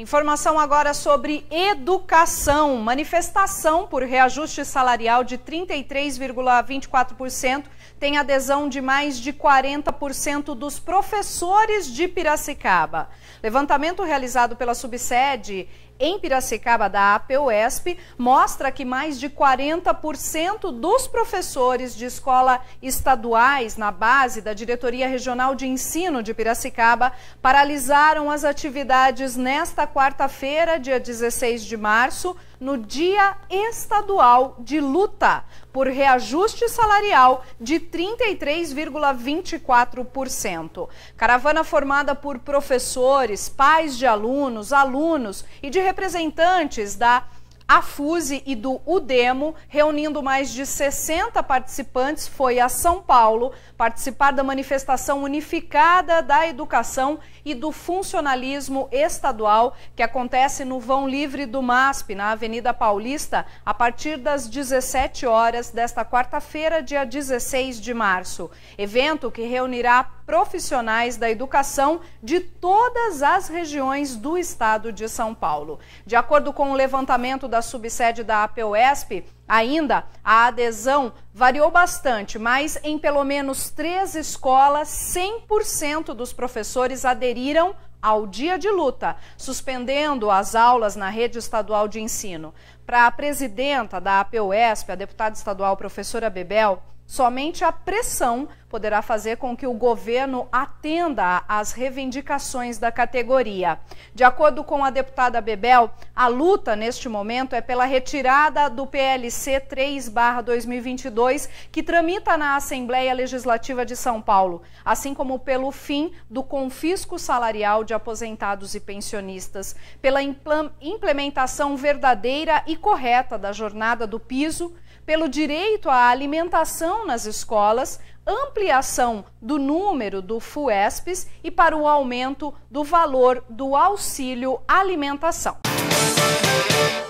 Informação agora sobre educação. Manifestação por reajuste salarial de 33,24% tem adesão de mais de 40% dos professores de Piracicaba. Levantamento realizado pela subsede em Piracicaba da APUESP mostra que mais de 40% dos professores de escola estaduais na base da Diretoria Regional de Ensino de Piracicaba paralisaram as atividades nesta quarta-feira, dia 16 de março, no Dia Estadual de Luta por reajuste salarial de 33,24%. Caravana formada por professores, pais de alunos, alunos e de representantes da a FUSE e do UDEMO, reunindo mais de 60 participantes, foi a São Paulo participar da manifestação unificada da educação e do funcionalismo estadual, que acontece no Vão Livre do MASP, na Avenida Paulista, a partir das 17 horas desta quarta-feira, dia 16 de março. Evento que reunirá profissionais da educação de todas as regiões do estado de São Paulo. De acordo com o levantamento da da subsede da APOESP, ainda a adesão variou bastante, mas em pelo menos três escolas, 100% dos professores aderiram ao dia de luta, suspendendo as aulas na rede estadual de ensino. Para a presidenta da APUESP, a deputada estadual professora Bebel, somente a pressão poderá fazer com que o governo atenda às reivindicações da categoria. De acordo com a deputada Bebel, a luta neste momento é pela retirada do PLC 3/2022, que tramita na Assembleia Legislativa de São Paulo, assim como pelo fim do confisco salarial de aposentados e pensionistas, pela implementação verdadeira e correta da jornada do piso, pelo direito à alimentação nas escolas, ampliação do número do FUESPES e para o aumento do valor do auxílio alimentação. Música